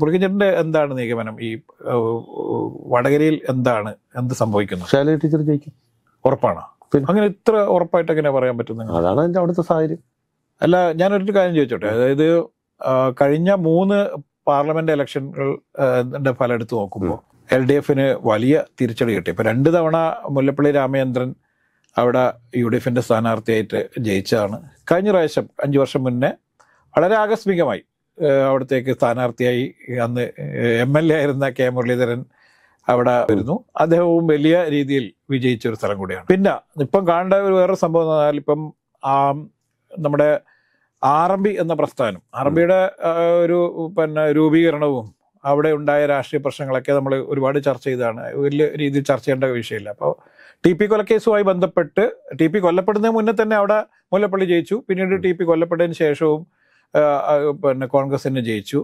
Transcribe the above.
മുരുകഞ്ചേട്ടൻ്റെ എന്താണ് നിഗമനം ഈ വടകരയിൽ എന്താണ് എന്ത് സംഭവിക്കുന്നത് ശൈലജ ടീച്ചർ ജയിക്കും ഉറപ്പാണോ അങ്ങനെ ഇത്ര ഉറപ്പായിട്ട് എങ്ങനെ പറയാൻ പറ്റുന്നത് അതാണ് എൻ്റെ അവിടുത്തെ സാഹചര്യം അല്ല ഞാൻ ഒരു കാര്യം ചോദിച്ചോട്ടെ അതായത് കഴിഞ്ഞ മൂന്ന് പാർലമെന്റ് ഇലക്ഷനുകളുടെ ഫലം എടുത്തു നോക്കുമ്പോൾ എൽ ഡി എഫിന് വലിയ തിരിച്ചടി കിട്ടി ഇപ്പൊ രണ്ട് തവണ മുല്ലപ്പള്ളി രാമചന്ദ്രൻ അവിടെ യു ഡി എഫിന്റെ സ്ഥാനാർത്ഥിയായിട്ട് ജയിച്ചതാണ് കഴിഞ്ഞ പ്രാവശ്യം അഞ്ചു വർഷം മുന്നേ വളരെ ആകസ്മികമായി അവിടത്തേക്ക് സ്ഥാനാർത്ഥിയായി അന്ന് എം എൽ എ ആയിരുന്ന കെ മുരളീധരൻ അവിടെ വരുന്നു അദ്ദേഹവും വലിയ രീതിയിൽ വിജയിച്ച ഒരു സ്ഥലം കൂടിയാണ് പിന്നെ ഇപ്പം കാണേണ്ട ഒരു വേറെ സംഭവം എന്ന് പറഞ്ഞാൽ ഇപ്പം നമ്മുടെ ആർ എം ബി എന്ന പ്രസ്ഥാനം ആർ എം ബിയുടെ ഒരു പിന്നെ രൂപീകരണവും അവിടെ ഉണ്ടായ രാഷ്ട്രീയ പ്രശ്നങ്ങളൊക്കെ നമ്മൾ ഒരുപാട് ചർച്ച ചെയ്താണ് വലിയ രീതിയിൽ ചർച്ച ചെയ്യേണ്ട വിഷയമില്ല അപ്പോൾ ടി പി കൊലക്കേസുമായി ബന്ധപ്പെട്ട് ടി പി കൊല്ലപ്പെടുന്നതിന് മുന്നേ തന്നെ അവിടെ മുല്ലപ്പള്ളി ജയിച്ചു പിന്നീട് ടി പി കൊല്ലപ്പെട്ടതിന് ശേഷവും പിന്നെ തന്നെ ജയിച്ചു